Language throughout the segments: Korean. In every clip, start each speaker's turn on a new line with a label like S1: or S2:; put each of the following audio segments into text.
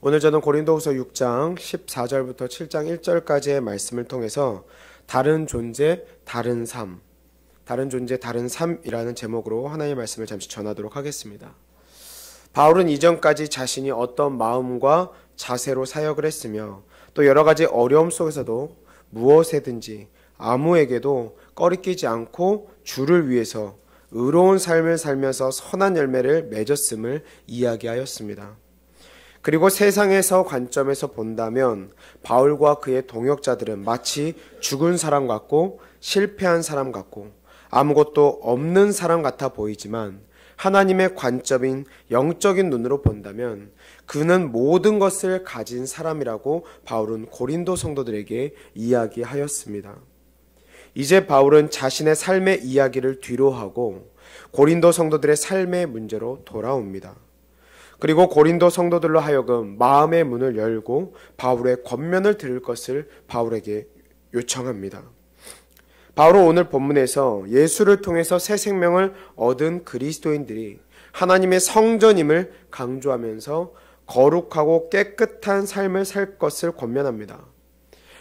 S1: 오늘 저는 고린도후서 6장 14절부터 7장 1절까지의 말씀을 통해서 다른 존재, 다른 삶, 다른 존재, 다른 삶이라는 제목으로 하나님의 말씀을 잠시 전하도록 하겠습니다. 바울은 이전까지 자신이 어떤 마음과 자세로 사역을 했으며 또 여러 가지 어려움 속에서도 무엇에든지 아무에게도 꺼리끼지 않고 주를 위해서 의로운 삶을 살면서 선한 열매를 맺었음을 이야기하였습니다. 그리고 세상에서 관점에서 본다면 바울과 그의 동역자들은 마치 죽은 사람 같고 실패한 사람 같고 아무것도 없는 사람 같아 보이지만 하나님의 관점인 영적인 눈으로 본다면 그는 모든 것을 가진 사람이라고 바울은 고린도 성도들에게 이야기하였습니다. 이제 바울은 자신의 삶의 이야기를 뒤로하고 고린도 성도들의 삶의 문제로 돌아옵니다. 그리고 고린도 성도들로 하여금 마음의 문을 열고 바울의 권면을 들을 것을 바울에게 요청합니다. 바울은 오늘 본문에서 예수를 통해서 새 생명을 얻은 그리스도인들이 하나님의 성전임을 강조하면서 거룩하고 깨끗한 삶을 살 것을 권면합니다.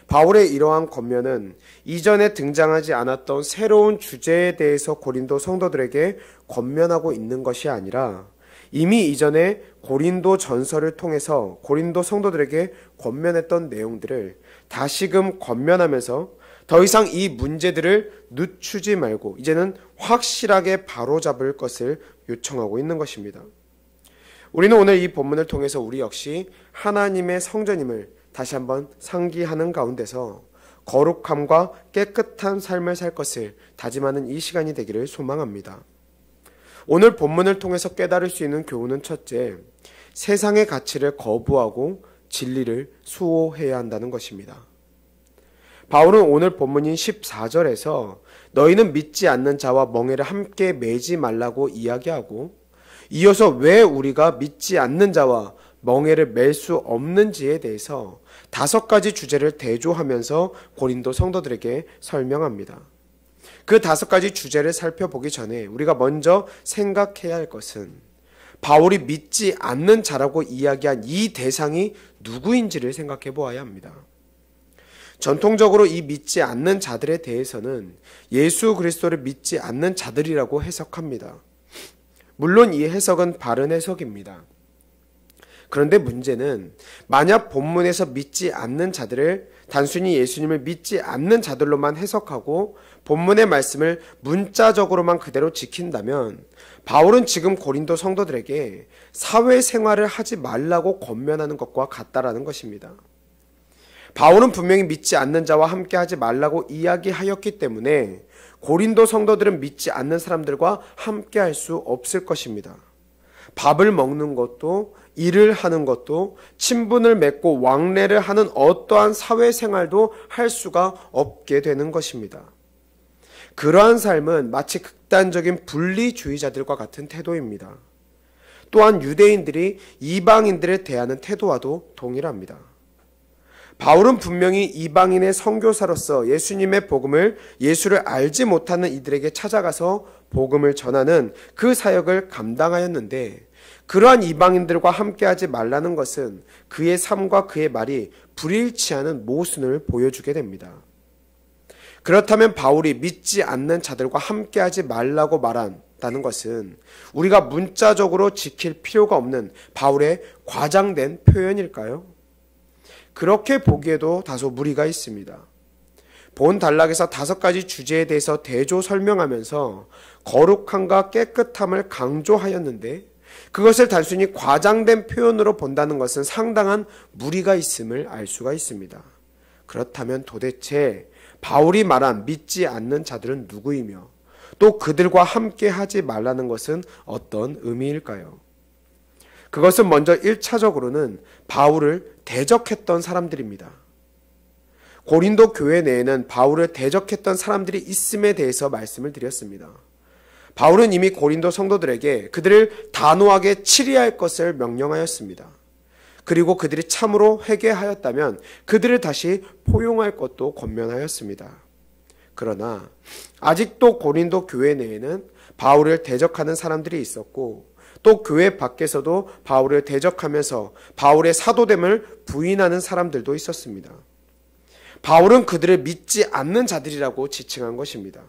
S1: 바울의 이러한 권면은 이전에 등장하지 않았던 새로운 주제에 대해서 고린도 성도들에게 권면하고 있는 것이 아니라 이미 이전에 고린도 전설을 통해서 고린도 성도들에게 권면했던 내용들을 다시금 권면하면서 더 이상 이 문제들을 늦추지 말고 이제는 확실하게 바로잡을 것을 요청하고 있는 것입니다. 우리는 오늘 이 본문을 통해서 우리 역시 하나님의 성전임을 다시 한번 상기하는 가운데서 거룩함과 깨끗한 삶을 살 것을 다짐하는 이 시간이 되기를 소망합니다. 오늘 본문을 통해서 깨달을 수 있는 교훈은 첫째, 세상의 가치를 거부하고 진리를 수호해야 한다는 것입니다. 바울은 오늘 본문인 14절에서 너희는 믿지 않는 자와 멍해를 함께 매지 말라고 이야기하고 이어서 왜 우리가 믿지 않는 자와 멍해를 맬 수 없는지에 대해서 다섯 가지 주제를 대조하면서 고린도 성도들에게 설명합니다. 그 다섯 가지 주제를 살펴보기 전에 우리가 먼저 생각해야 할 것은 바울이 믿지 않는 자라고 이야기한 이 대상이 누구인지를 생각해 보아야 합니다. 전통적으로 이 믿지 않는 자들에 대해서는 예수 그리스도를 믿지 않는 자들이라고 해석합니다. 물론 이 해석은 바른 해석입니다. 그런데 문제는 만약 본문에서 믿지 않는 자들을 단순히 예수님을 믿지 않는 자들로만 해석하고 본문의 말씀을 문자적으로만 그대로 지킨다면 바울은 지금 고린도 성도들에게 사회생활을 하지 말라고 권면하는 것과 같다라는 것입니다. 바울은 분명히 믿지 않는 자와 함께 하지 말라고 이야기하였기 때문에 고린도 성도들은 믿지 않는 사람들과 함께 할 수 없을 것입니다. 밥을 먹는 것도 일을 하는 것도 친분을 맺고 왕래를 하는 어떠한 사회생활도 할 수가 없게 되는 것입니다. 그러한 삶은 마치 극단적인 분리주의자들과 같은 태도입니다. 또한 유대인들이 이방인들을 대하는 태도와도 동일합니다. 바울은 분명히 이방인의 선교사로서 예수님의 복음을 예수를 알지 못하는 이들에게 찾아가서 복음을 전하는 그 사역을 감당하였는데 그러한 이방인들과 함께하지 말라는 것은 그의 삶과 그의 말이 불일치하는 모순을 보여주게 됩니다. 그렇다면 바울이 믿지 않는 자들과 함께하지 말라고 말한다는 것은 우리가 문자적으로 지킬 필요가 없는 바울의 과장된 표현일까요? 그렇게 보기에도 다소 무리가 있습니다. 본 단락에서 다섯 가지 주제에 대해서 대조 설명하면서 거룩함과 깨끗함을 강조하였는데 그것을 단순히 과장된 표현으로 본다는 것은 상당한 무리가 있음을 알 수가 있습니다. 그렇다면 도대체 바울이 말한 믿지 않는 자들은 누구이며 또 그들과 함께 하지 말라는 것은 어떤 의미일까요? 그것은 먼저 1차적으로는 바울을 대적했던 사람들입니다. 고린도 교회 내에는 바울을 대적했던 사람들이 있음에 대해서 말씀을 드렸습니다. 바울은 이미 고린도 성도들에게 그들을 단호하게 치리할 것을 명령하였습니다. 그리고 그들이 참으로 회개하였다면 그들을 다시 포용할 것도 권면하였습니다. 그러나 아직도 고린도 교회 내에는 바울을 대적하는 사람들이 있었고 또 교회 밖에서도 바울을 대적하면서 바울의 사도됨을 부인하는 사람들도 있었습니다. 바울은 그들을 믿지 않는 자들이라고 지칭한 것입니다.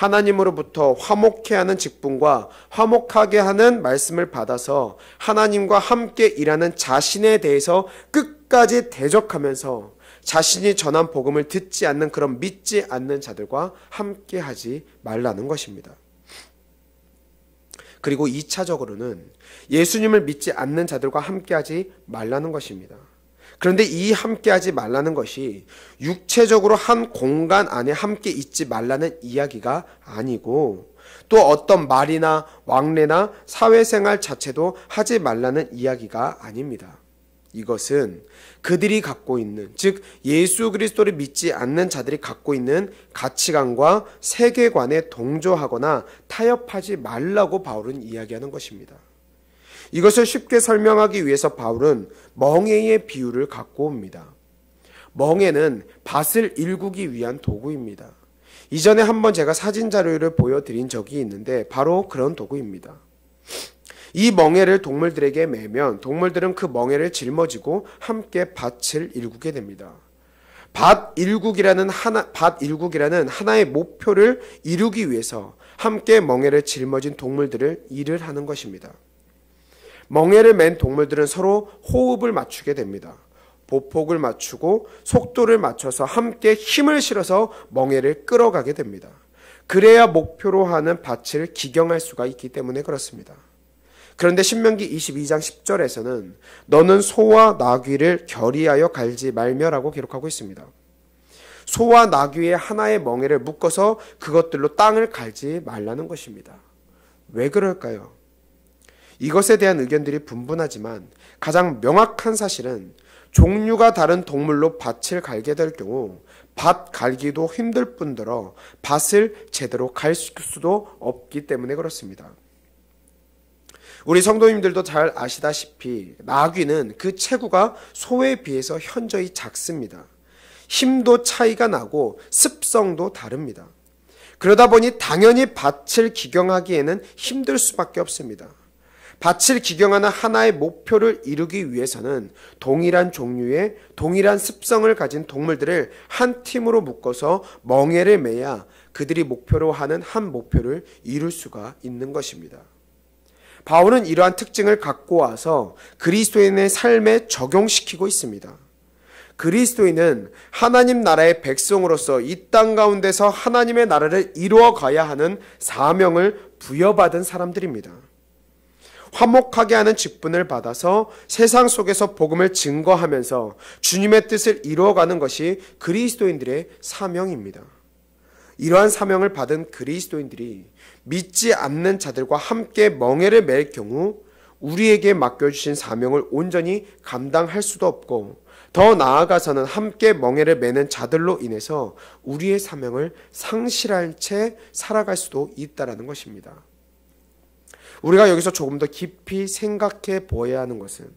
S1: 하나님으로부터 화목해 하는 직분과 화목하게 하는 말씀을 받아서 하나님과 함께 일하는 자신에 대해서 끝까지 대적하면서 자신이 전한 복음을 듣지 않는 그런 믿지 않는 자들과 함께 하지 말라는 것입니다. 그리고 2차적으로는 예수님을 믿지 않는 자들과 함께 하지 말라는 것입니다. 그런데 이 함께하지 말라는 것이 육체적으로 한 공간 안에 함께 있지 말라는 이야기가 아니고 또 어떤 말이나 왕래나 사회생활 자체도 하지 말라는 이야기가 아닙니다. 이것은 그들이 갖고 있는 즉 예수 그리스도를 믿지 않는 자들이 갖고 있는 가치관과 세계관에 동조하거나 타협하지 말라고 바울은 이야기하는 것입니다. 이것을 쉽게 설명하기 위해서 바울은 멍에의 비유를 갖고 옵니다. 멍에는 밭을 일구기 위한 도구입니다. 이전에 한번 제가 사진 자료를 보여드린 적이 있는데 바로 그런 도구입니다. 이 멍에를 동물들에게 매면 동물들은 그 멍에를 짊어지고 함께 밭을 일구게 됩니다. 밭 일국이라는 하나 밭 일국이라는 하나의 목표를 이루기 위해서 함께 멍에를 짊어진 동물들을 일을 하는 것입니다. 멍해를맨 동물들은 서로 호흡을 맞추게 됩니다. 보폭을 맞추고 속도를 맞춰서 함께 힘을 실어서 멍해를 끌어가게 됩니다. 그래야 목표로 하는 밭을 기경할 수가 있기 때문에 그렇습니다. 그런데 신명기 22장 10절에서는 너는 소와 나귀를 결의하여 갈지 말며라고 기록하고 있습니다. 소와 나귀의 하나의 멍에를 묶어서 그것들로 땅을 갈지 말라는 것입니다. 왜 그럴까요? 이것에 대한 의견들이 분분하지만 가장 명확한 사실은 종류가 다른 동물로 밭을 갈게 될 경우 밭 갈기도 힘들 뿐더러 밭을 제대로 갈 수도 수 없기 때문에 그렇습니다. 우리 성도님들도 잘 아시다시피 나귀는 그 체구가 소에 비해서 현저히 작습니다. 힘도 차이가 나고 습성도 다릅니다. 그러다 보니 당연히 밭을 기경하기에는 힘들 수밖에 없습니다. 밭을 기경하는 하나의 목표를 이루기 위해서는 동일한 종류의 동일한 습성을 가진 동물들을 한 팀으로 묶어서 멍해를 매야 그들이 목표로 하는 한 목표를 이룰 수가 있는 것입니다. 바울은 이러한 특징을 갖고 와서 그리스도인의 삶에 적용시키고 있습니다. 그리스도인은 하나님 나라의 백성으로서 이 땅 가운데서 하나님의 나라를 이루어 가야 하는 사명을 부여받은 사람들입니다. 화목하게 하는 직분을 받아서 세상 속에서 복음을 증거하면서 주님의 뜻을 이루어가는 것이 그리스도인들의 사명입니다. 이러한 사명을 받은 그리스도인들이 믿지 않는 자들과 함께 멍해를 맬 경우 우리에게 맡겨주신 사명을 온전히 감당할 수도 없고 더 나아가서는 함께 멍해를 매는 자들로 인해서 우리의 사명을 상실한 채 살아갈 수도 있다라는 것입니다. 우리가 여기서 조금 더 깊이 생각해 보아야 하는 것은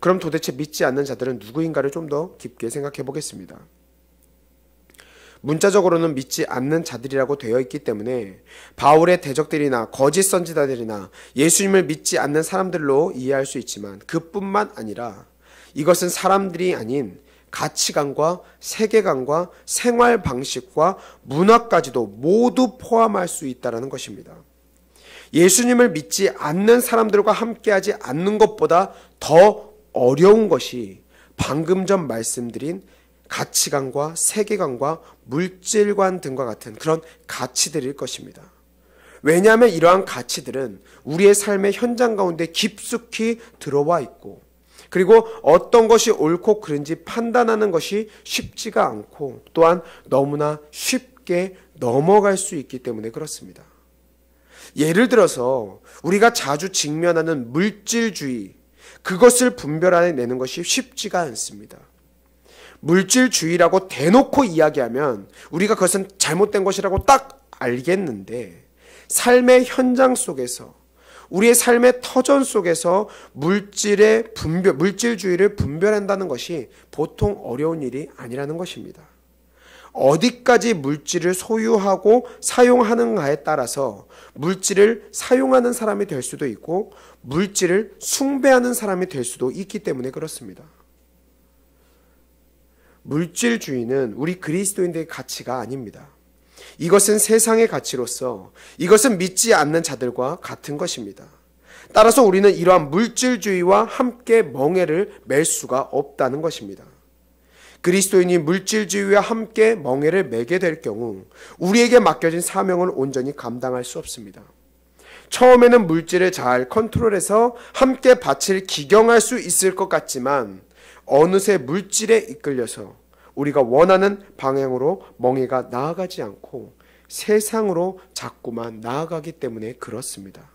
S1: 그럼 도대체 믿지 않는 자들은 누구인가를 좀 더 깊게 생각해 보겠습니다. 문자적으로는 믿지 않는 자들이라고 되어 있기 때문에 바울의 대적들이나 거짓 선지자들이나 예수님을 믿지 않는 사람들로 이해할 수 있지만 그뿐만 아니라 이것은 사람들이 아닌 가치관과 세계관과 생활 방식과 문화까지도 모두 포함할 수 있다라는 것입니다. 예수님을 믿지 않는 사람들과 함께하지 않는 것보다 더 어려운 것이 방금 전 말씀드린 가치관과 세계관과 물질관 등과 같은 그런 가치들일 것입니다. 왜냐하면 이러한 가치들은 우리의 삶의 현장 가운데 깊숙이 들어와 있고 그리고 어떤 것이 옳고 그른지 판단하는 것이 쉽지가 않고 또한 너무나 쉽게 넘어갈 수 있기 때문에 그렇습니다. 예를 들어서 우리가 자주 직면하는 물질주의, 그것을 분별해내는 것이 쉽지가 않습니다. 물질주의라고 대놓고 이야기하면 우리가 그것은 잘못된 것이라고 딱 알겠는데 삶의 현장 속에서 우리의 삶의 터전 속에서 물질의 분별, 물질주의를 분별한다는 것이 보통 어려운 일이 아니라는 것입니다. 어디까지 물질을 소유하고 사용하는가에 따라서 물질을 사용하는 사람이 될 수도 있고 물질을 숭배하는 사람이 될 수도 있기 때문에 그렇습니다. 물질주의는 우리 그리스도인들의 가치가 아닙니다. 이것은 세상의 가치로서 이것은 믿지 않는 자들과 같은 것입니다. 따라서 우리는 이러한 물질주의와 함께 멍해를 맬 수가 없다는 것입니다. 그리스도인이 물질주의와 함께 멍해를 매게 될 경우 우리에게 맡겨진 사명을 온전히 감당할 수 없습니다. 처음에는 물질을 잘 컨트롤해서 함께 밭을 기경할 수 있을 것 같지만 어느새 물질에 이끌려서 우리가 원하는 방향으로 멍해가 나아가지 않고 세상으로 자꾸만 나아가기 때문에 그렇습니다.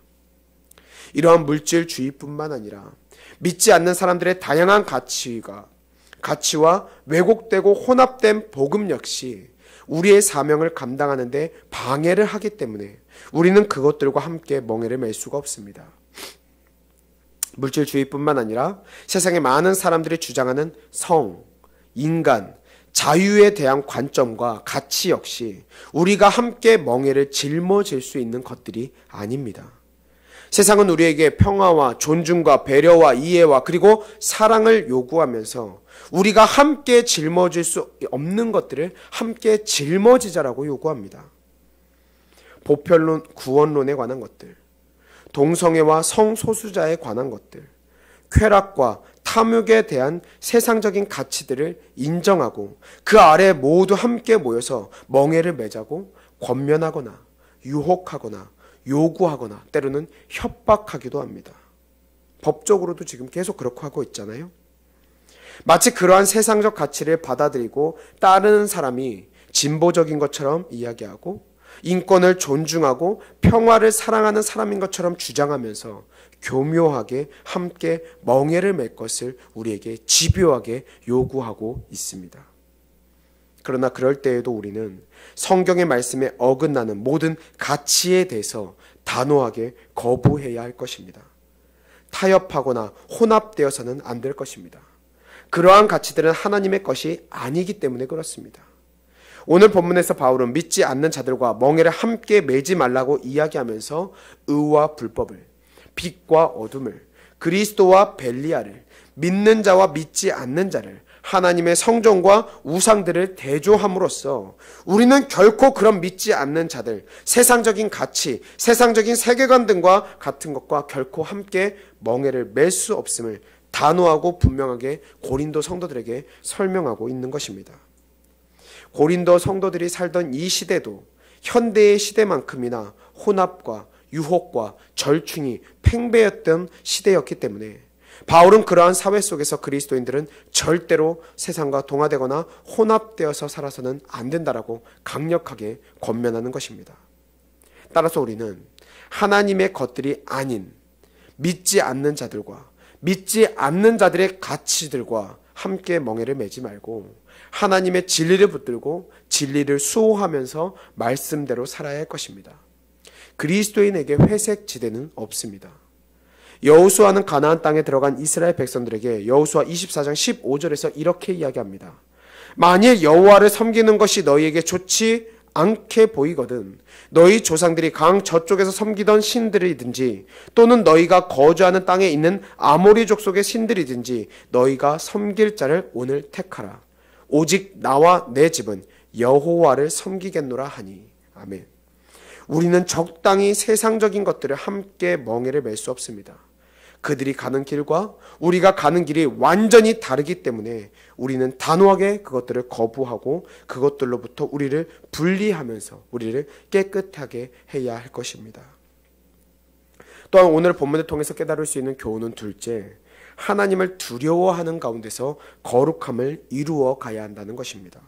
S1: 이러한 물질주의뿐만 아니라 믿지 않는 사람들의 다양한 가치가 가치와 왜곡되고 혼합된 복음 역시 우리의 사명을 감당하는데 방해를 하기 때문에 우리는 그것들과 함께 멍해를 맬 수가 없습니다. 물질주의뿐만 아니라 세상의 많은 사람들이 주장하는 성, 인간, 자유에 대한 관점과 가치 역시 우리가 함께 멍해를 짊어질 수 있는 것들이 아닙니다. 세상은 우리에게 평화와 존중과 배려와 이해와 그리고 사랑을 요구하면서 우리가 함께 짊어질 수 없는 것들을 함께 짊어지자라고 요구합니다. 보편론, 구원론에 관한 것들, 동성애와 성소수자에 관한 것들, 쾌락과 탐욕에 대한 세상적인 가치들을 인정하고 그 아래 모두 함께 모여서 멍해를 매자고 권면하거나 유혹하거나 요구하거나 때로는 협박하기도 합니다. 법적으로도 지금 계속 그렇게 하고 있잖아요. 마치 그러한 세상적 가치를 받아들이고 따르는 사람이 진보적인 것처럼 이야기하고 인권을 존중하고 평화를 사랑하는 사람인 것처럼 주장하면서 교묘하게 함께 멍해를 맬 것을 우리에게 집요하게 요구하고 있습니다. 그러나 그럴 때에도 우리는 성경의 말씀에 어긋나는 모든 가치에 대해서 단호하게 거부해야 할 것입니다. 타협하거나 혼합되어서는 안 될 것입니다. 그러한 가치들은 하나님의 것이 아니기 때문에 그렇습니다. 오늘 본문에서 바울은 믿지 않는 자들과 멍에를 함께 매지 말라고 이야기하면서 의와 불법을, 빛과 어둠을, 그리스도와 벨리아를, 믿는 자와 믿지 않는 자를, 하나님의 성전과 우상들을 대조함으로써 우리는 결코 그런 믿지 않는 자들, 세상적인 가치, 세상적인 세계관 등과 같은 것과 결코 함께 멍해를 맬 수 없음을 단호하고 분명하게 고린도 성도들에게 설명하고 있는 것입니다. 고린도 성도들이 살던 이 시대도 현대의 시대만큼이나 혼합과 유혹과 절충이 팽배였던 시대였기 때문에 바울은 그러한 사회 속에서 그리스도인들은 절대로 세상과 동화되거나 혼합되어서 살아서는 안 된다라고 강력하게 권면하는 것입니다. 따라서 우리는 하나님의 것들이 아닌 믿지 않는 자들과 믿지 않는 자들의 가치들과 함께 멍해를 매지 말고 하나님의 진리를 붙들고 진리를 수호하면서 말씀대로 살아야 할 것입니다. 그리스도인에게 회색 지대는 없습니다. 여호수아는 가나안 땅에 들어간 이스라엘 백성들에게 여호수아 24장 15절에서 이렇게 이야기합니다. 만일 여호와를 섬기는 것이 너희에게 좋지 않게 보이거든 너희 조상들이 강 저쪽에서 섬기던 신들이든지 또는 너희가 거주하는 땅에 있는 아모리 족속의 신들이든지 너희가 섬길 자를 오늘 택하라 오직 나와 내 집은 여호와를 섬기겠노라 하니 아멘. 우리는 적당히 세상적인 것들을 함께 멍해를 맬 수 없습니다. 그들이 가는 길과 우리가 가는 길이 완전히 다르기 때문에 우리는 단호하게 그것들을 거부하고 그것들로부터 우리를 분리하면서 우리를 깨끗하게 해야 할 것입니다. 또한 오늘 본문을 통해서 깨달을 수 있는 교훈은 둘째, 하나님을 두려워하는 가운데서 거룩함을 이루어 가야 한다는 것입니다.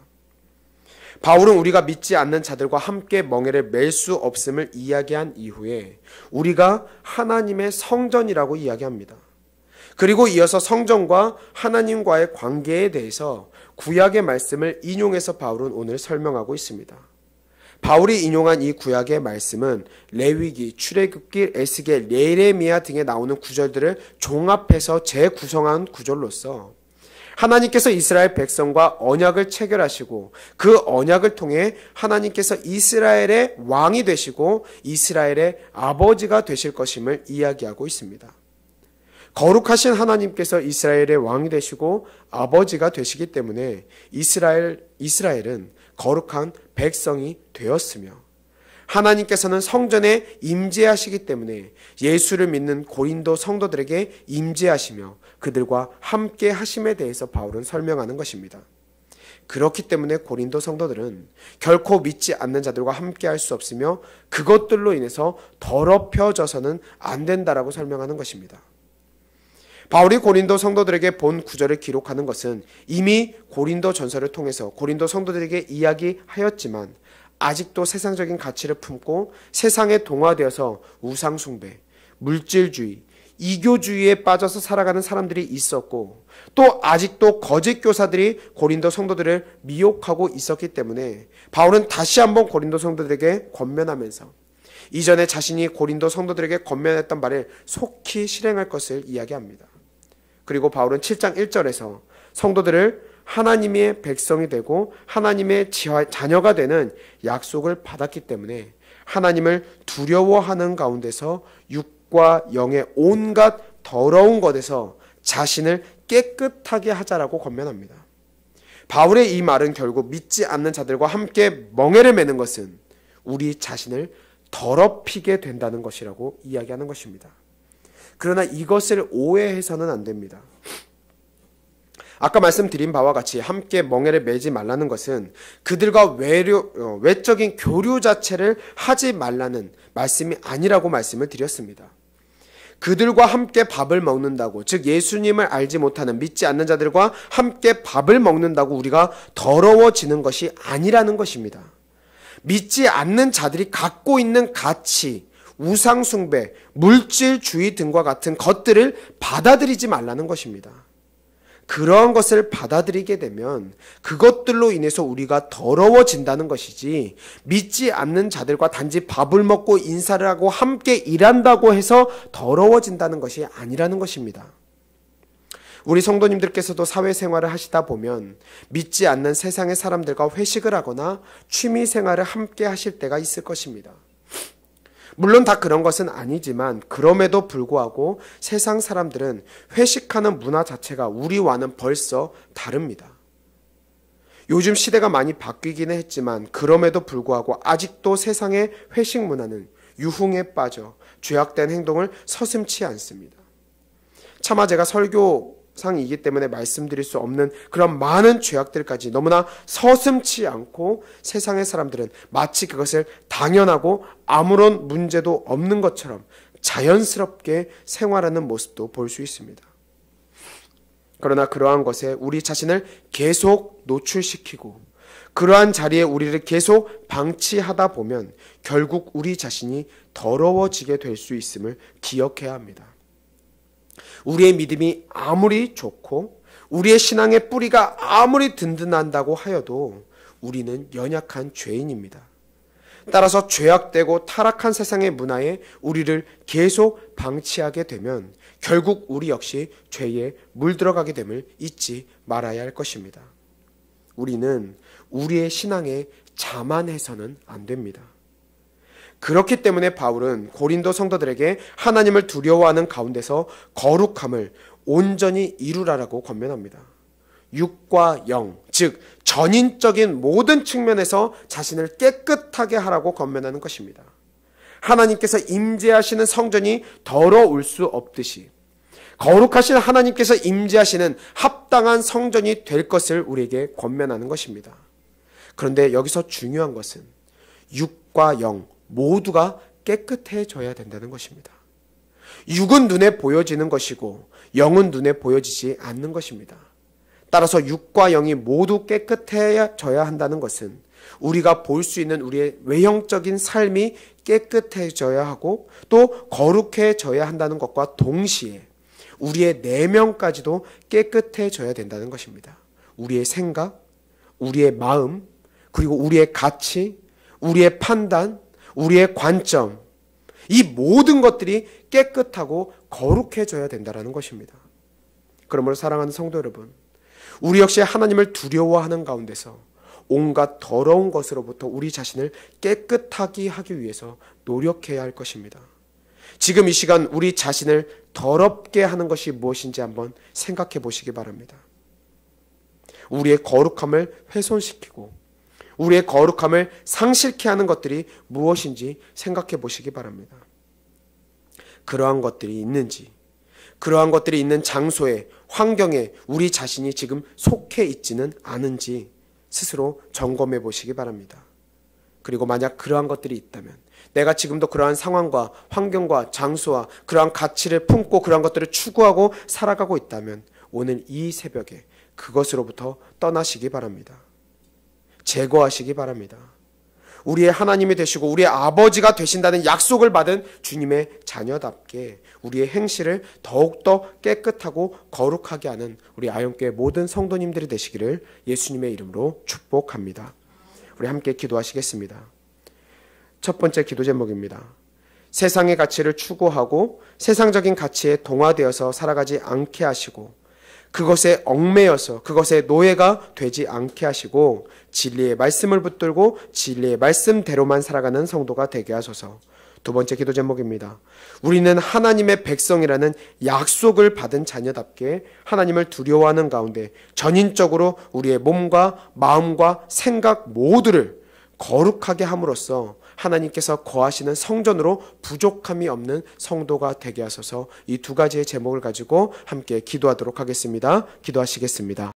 S1: 바울은 우리가 믿지 않는 자들과 함께 멍에를 맬 수 없음을 이야기한 이후에 우리가 하나님의 성전이라고 이야기합니다. 그리고 이어서 성전과 하나님과의 관계에 대해서 구약의 말씀을 인용해서 바울은 오늘 설명하고 있습니다. 바울이 인용한 이 구약의 말씀은 레위기, 출애굽기, 에스겔, 레레미야 등에 나오는 구절들을 종합해서 재구성한 구절로서 하나님께서 이스라엘 백성과 언약을 체결하시고 그 언약을 통해 하나님께서 이스라엘의 왕이 되시고 이스라엘의 아버지가 되실 것임을 이야기하고 있습니다. 거룩하신 하나님께서 이스라엘의 왕이 되시고 아버지가 되시기 때문에 이스라엘 이스라엘은 거룩한 백성이 되었으며 하나님께서는 성전에 임재하시기 때문에 예수를 믿는 고린도 성도들에게 임재하시며 그들과 함께 하심에 대해서 바울은 설명하는 것입니다. 그렇기 때문에 고린도 성도들은 결코 믿지 않는 자들과 함께 할 수 없으며 그것들로 인해서 더럽혀져서는 안 된다라고 설명하는 것입니다. 바울이 고린도 성도들에게 본 구절을 기록하는 것은 이미 고린도 전설을 통해서 고린도 성도들에게 이야기하였지만 아직도 세상적인 가치를 품고 세상에 동화되어서 우상숭배, 물질주의, 이교주의에 빠져서 살아가는 사람들이 있었고 또 아직도 거짓 교사들이 고린도 성도들을 미혹하고 있었기 때문에 바울은 다시 한번 고린도 성도들에게 권면하면서 이전에 자신이 고린도 성도들에게 권면했던 말을 속히 실행할 것을 이야기합니다. 그리고 바울은 7장 1절에서 성도들을 하나님의 백성이 되고 하나님의 자녀가 되는 약속을 받았기 때문에 하나님을 두려워하는 가운데서 육과 영의 온갖 더러운 것에서 자신을 깨끗하게 하자라고 권면합니다. 바울의 이 말은 결국 믿지 않는 자들과 함께 멍해를 매는 것은 우리 자신을 더럽히게 된다는 것이라고 이야기하는 것입니다. 그러나 이것을 오해해서는 안 됩니다. 아까 말씀드린 바와 같이 함께 멍에를 매지 말라는 것은 그들과 외려, 어, 외적인 교류 자체를 하지 말라는 말씀이 아니라고 말씀을 드렸습니다. 그들과 함께 밥을 먹는다고, 즉 예수님을 알지 못하는 믿지 않는 자들과 함께 밥을 먹는다고 우리가 더러워지는 것이 아니라는 것입니다. 믿지 않는 자들이 갖고 있는 가치, 우상숭배, 물질주의 등과 같은 것들을 받아들이지 말라는 것입니다. 그러한 것을 받아들이게 되면 그것들로 인해서 우리가 더러워진다는 것이지 믿지 않는 자들과 단지 밥을 먹고 인사를 하고 함께 일한다고 해서 더러워진다는 것이 아니라는 것입니다. 우리 성도님들께서도 사회생활을 하시다 보면 믿지 않는 세상의 사람들과 회식을 하거나 취미생활을 함께 하실 때가 있을 것입니다. 물론 다 그런 것은 아니지만 그럼에도 불구하고 세상 사람들은 회식하는 문화 자체가 우리와는 벌써 다릅니다. 요즘 시대가 많이 바뀌기는 했지만 그럼에도 불구하고 아직도 세상의 회식 문화는 유흥에 빠져 죄악된 행동을 서슴치 않습니다. 차마 제가 설교 상이기 때문에 말씀드릴 수 없는 그런 많은 죄악들까지 너무나 서슴치 않고 세상의 사람들은 마치 그것을 당연하고 아무런 문제도 없는 것처럼 자연스럽게 생활하는 모습도 볼 수 있습니다. 그러나 그러한 것에 우리 자신을 계속 노출시키고 그러한 자리에 우리를 계속 방치하다 보면 결국 우리 자신이 더러워지게 될 수 있음을 기억해야 합니다. 우리의 믿음이 아무리 좋고 우리의 신앙의 뿌리가 아무리 든든한다고 하여도 우리는 연약한 죄인입니다. 따라서 죄악되고 타락한 세상의 문화에 우리를 계속 방치하게 되면 결국 우리 역시 죄에 물들어가게 됨을 잊지 말아야 할 것입니다. 우리는 우리의 신앙에 자만해서는 안 됩니다. 그렇기 때문에 바울은 고린도 성도들에게 하나님을 두려워하는 가운데서 거룩함을 온전히 이루라라고 권면합니다. 육과 영, 즉 전인적인 모든 측면에서 자신을 깨끗하게 하라고 권면하는 것입니다. 하나님께서 임재하시는 성전이 더러울 수 없듯이 거룩하신 하나님께서 임재하시는 합당한 성전이 될 것을 우리에게 권면하는 것입니다. 그런데 여기서 중요한 것은 육과 영, 모두가 깨끗해져야 된다는 것입니다. 육은 눈에 보여지는 것이고 영은 눈에 보여지지 않는 것입니다. 따라서 육과 영이 모두 깨끗해져야 한다는 것은 우리가 볼 수 있는 우리의 외형적인 삶이 깨끗해져야 하고 또 거룩해져야 한다는 것과 동시에 우리의 내면까지도 깨끗해져야 된다는 것입니다. 우리의 생각, 우리의 마음, 그리고 우리의 가치, 우리의 판단, 우리의 관점, 이 모든 것들이 깨끗하고 거룩해져야 된다는 것입니다. 그러므로 사랑하는 성도 여러분, 우리 역시 하나님을 두려워하는 가운데서 온갖 더러운 것으로부터 우리 자신을 깨끗하게 하기 위해서 노력해야 할 것입니다. 지금 이 시간 우리 자신을 더럽게 하는 것이 무엇인지 한번 생각해 보시기 바랍니다. 우리의 거룩함을 훼손시키고 우리의 거룩함을 상실케 하는 것들이 무엇인지 생각해 보시기 바랍니다. 그러한 것들이 있는지, 그러한 것들이 있는 장소에, 환경에 우리 자신이 지금 속해 있지는 않은지 스스로 점검해 보시기 바랍니다. 그리고 만약 그러한 것들이 있다면 내가 지금도 그러한 상황과 환경과 장소와 그러한 가치를 품고 그러한 것들을 추구하고 살아가고 있다면 오늘 이 새벽에 그것으로부터 떠나시기 바랍니다. 제거하시기 바랍니다. 우리의 하나님이 되시고 우리의 아버지가 되신다는 약속을 받은 주님의 자녀답게 우리의 행실을 더욱더 깨끗하고 거룩하게 하는 우리 아영교회 모든 성도님들이 되시기를 예수님의 이름으로 축복합니다. 우리 함께 기도하시겠습니다. 첫 번째 기도 제목입니다. 세상의 가치를 추구하고 세상적인 가치에 동화되어서 살아가지 않게 하시고 그것에 얽매여서 그것에 노예가 되지 않게 하시고 진리의 말씀을 붙들고 진리의 말씀대로만 살아가는 성도가 되게 하소서. 두 번째 기도 제목입니다. 우리는 하나님의 백성이라는 약속을 받은 자녀답게 하나님을 두려워하는 가운데 전인적으로 우리의 몸과 마음과 생각 모두를 거룩하게 함으로써 하나님께서 거하시는 성전으로 부족함이 없는 성도가 되게 하소서 이 두 가지의 제목을 가지고 함께 기도하도록 하겠습니다. 기도하시겠습니다.